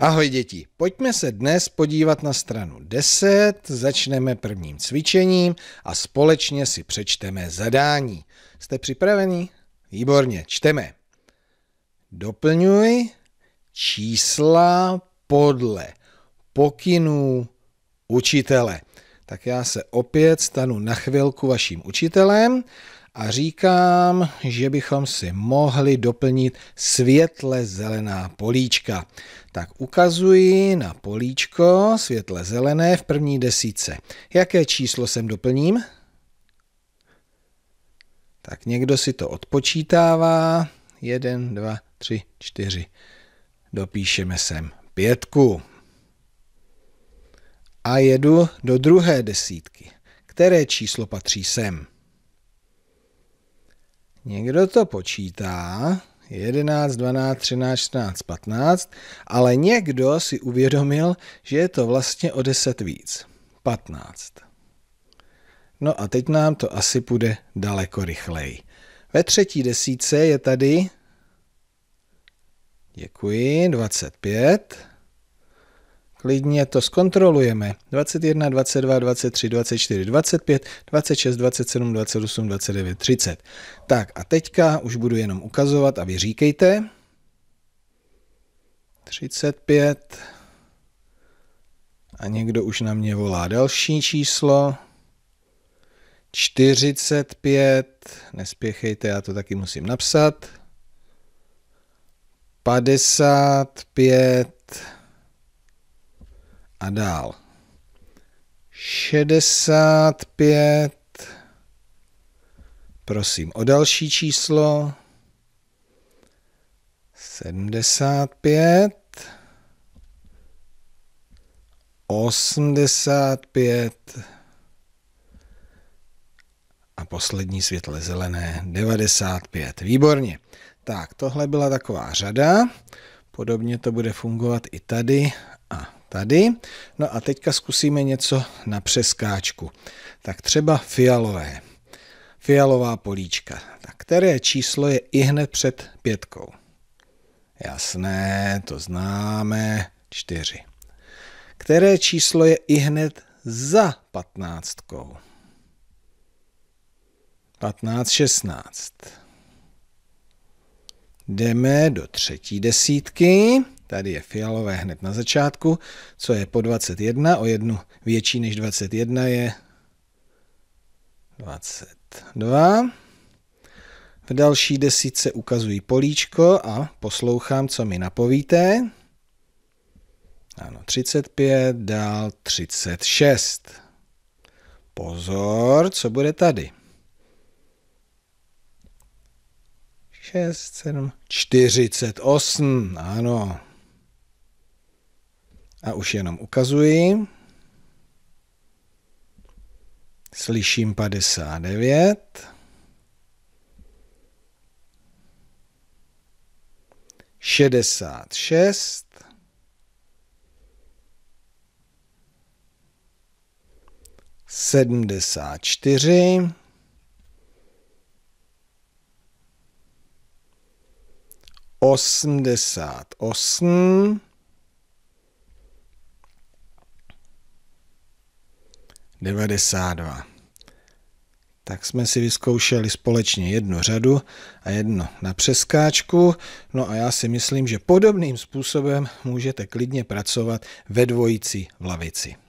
Ahoj děti, pojďme se dnes podívat na stranu 10, začneme prvním cvičením a společně si přečteme zadání. Jste připraveni? Výborně, čteme. Doplňuj čísla podle pokynů učitele. Tak já se opět stanu na chvilku vaším učitelem a říkám, že bychom si mohli doplnit světle zelená políčka. Tak ukazuji na políčko světle zelené v první desíce. Jaké číslo sem doplním? Tak někdo si to odpočítává. 1, 2, 3, 4. Dopíšeme sem pětku. A jedu do druhé desítky. Které číslo patří sem? Někdo to počítá, 11, 12, 13, 14, 15, ale někdo si uvědomil, že je to vlastně o 10 víc, 15. No a teď nám to asi půjde daleko rychleji. Ve třetí desíce je tady, děkuji, 25, Klidně to zkontrolujeme. 21, 22, 23, 24, 25, 26, 27, 28, 29, 30. Tak a teďka už budu jenom ukazovat a vy říkejte. 35. A někdo už na mě volá další číslo. 45. Nespěchejte, já to taky musím napsat. 55 a dál. 65. Prosím o další číslo. 75. 85. A poslední světle zelené 95. Výborně. Tak, tohle byla taková řada. Podobně to bude fungovat i tady tady. No a teďka zkusíme něco na přeskáčku. Tak třeba fialové. Fialová políčka. Tak které číslo je i hned před pětkou? Jasné, to známe. Čtyři. Které číslo je i hned za patnáctkou? 15, 16. Jdeme do třetí desítky. Tady je fialové hned na začátku, co je po 21, o jednu větší než 21 je 22. V další desítce ukazují políčko a poslouchám, co mi napovíte. Ano, 35, dál 36. Pozor, co bude tady? 6, 7, 48, ano. A už jenom ukazuji. Slyším 59. čtyři osmdesát osm 92. Tak jsme si vyzkoušeli společně jednu řadu a jedno na přeskáčku. No a já si myslím, že podobným způsobem můžete klidně pracovat ve dvojici v lavici.